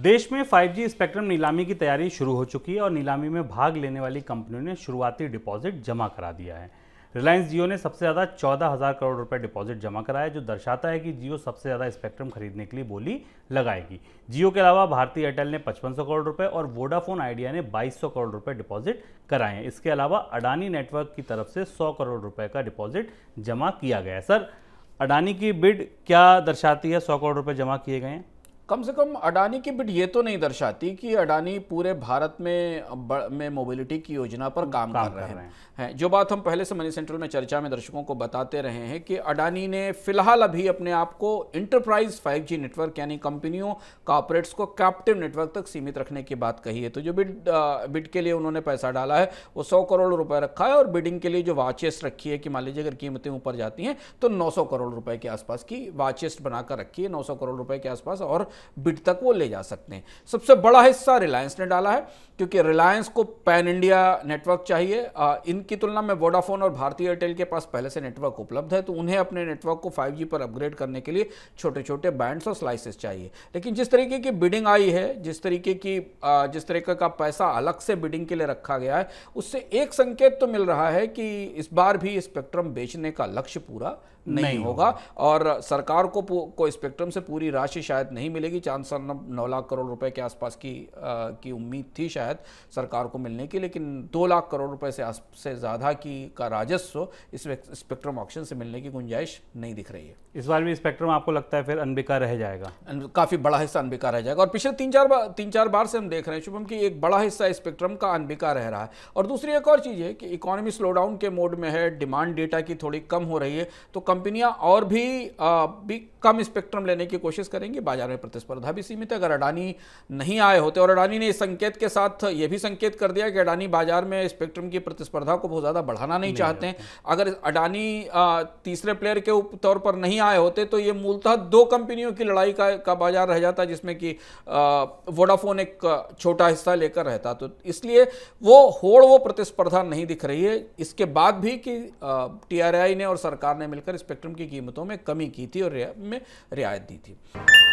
देश में 5G spectrum नीलामी की तैयारी शुरू हो चुकी है और नीलामी में भाग लेने वाली कंपनियों ने शुरुआती डिपॉजिट जमा करा दिया है रिलायंस जियो ने सबसे ज़्यादा चौदह हज़ार करोड़ रुपए डिपॉजिट जमा कराया जो दर्शाता है कि जियो सबसे ज़्यादा स्पेक्ट्रम खरीदने के लिए बोली लगाएगी जियो के अलावा भारतीय एयरटेल ने 5500 करोड़ रुपए और वोडाफोन आइडिया ने 2200 करोड़ रुपए डिपॉजिट कराए हैं इसके अलावा अडानी नेटवर्क की तरफ से 100 करोड़ रुपये का डिपॉजिट जमा किया गया है सर अडानी की बिड क्या दर्शाती है सौ करोड़ रुपये जमा किए गए हैं कम से कम अडानी की बिट ये तो नहीं दर्शाती कि अडानी पूरे भारत में में मोबिलिटी की योजना पर काम, काम कर, रहे, कर रहे हैं।, हैं जो बात हम पहले से मनी सेंट्रल में चर्चा में दर्शकों को बताते रहे हैं कि अडानी ने फिलहाल अभी अपने आप को इंटरप्राइज 5G नेटवर्क यानी कंपनियों कॉपरेट्स को कैप्टिव नेटवर्क तक सीमित रखने की बात कही है तो जो बिड बिड के लिए उन्होंने पैसा डाला है वो सौ करोड़ रुपये रखा है और बिडिंग के लिए जो वाचेस्ट रखी है कि मान लीजिए अगर कीमतें ऊपर जाती हैं तो नौ करोड़ रुपये के आसपास की वाचेस्ट बनाकर रखी है नौ करोड़ रुपये के आसपास और बिट तक वो ले जा सकते हैं सबसे बड़ा हिस्सा रिलायंस ने डाला है क्योंकि रिलायंस को पैन इंडिया नेटवर्क चाहिए आ, इनकी तुलना में वोडाफोन और भारतीय एयरटेल के पास पहले से नेटवर्क उपलब्ध है तो उन्हें अपने नेटवर्क को 5G पर अपग्रेड करने के लिए छोटे छोटे बैंड्स और स्लाइसेस चाहिए लेकिन जिस तरीके की बिडिंग आई है जिस तरीके की आ, जिस तरीके का पैसा अलग से बिडिंग के लिए रखा गया है उससे एक संकेत तो मिल रहा है कि इस बार भी स्पेक्ट्रम बेचने का लक्ष्य पूरा नहीं, नहीं होगा और सरकार को को स्पेक्ट्रम से पूरी राशि शायद नहीं मिले मिलेगी चांद सर नौ लाख करोड़ रुपए के आसपास की आ, की उम्मीद थी शायद सरकार को मिलने की लेकिन दो लाख करोड़ रुपए से आस, से ज़्यादा की का राजस्व इस स्पेक्ट्रम ऑक्शन से मिलने की गुंजाइश नहीं दिख रही है इस बार भी स्पेक्ट्रम आपको लगता है फिर अनबिका रह जाएगा काफ़ी बड़ा हिस्सा अनबिका रह जाएगा और पिछले तीन चार बार तीन चार बार से हम देख रहे हैं शुभम की एक बड़ा हिस्सा स्पेक्ट्रम का अनबिका रह रहा है और दूसरी एक और चीज़ है कि इकोनॉमी स्लोडाउन के मोड में है डिमांड डेटा की थोड़ी कम हो रही है तो कंपनियां और भी आ, भी कम स्पेक्ट्रम लेने की कोशिश करेंगी बाजार में प्रतिस्पर्धा भी सीमित है अगर अडानी नहीं आए होते और अडानी ने इस संकेत के साथ ये भी संकेत कर दिया कि अडानी बाजार में स्पेक्ट्रम की प्रतिस्पर्धा को बहुत ज़्यादा बढ़ाना नहीं, नहीं चाहते हैं अगर अडानी तीसरे प्लेयर के तौर पर नहीं आए होते तो ये मूलतः दो कंपनियों की लड़ाई का, का बाजार रह जाता जिसमें कि वोडाफोन एक छोटा हिस्सा लेकर रहता तो इसलिए वो होड़ वो प्रतिस्पर्धा नहीं दिख रही है इसके बाद भी कि टीआरआई ने और सरकार ने मिलकर स्पेक्ट्रम की कीमतों में कमी की थी और में रियायत दी थी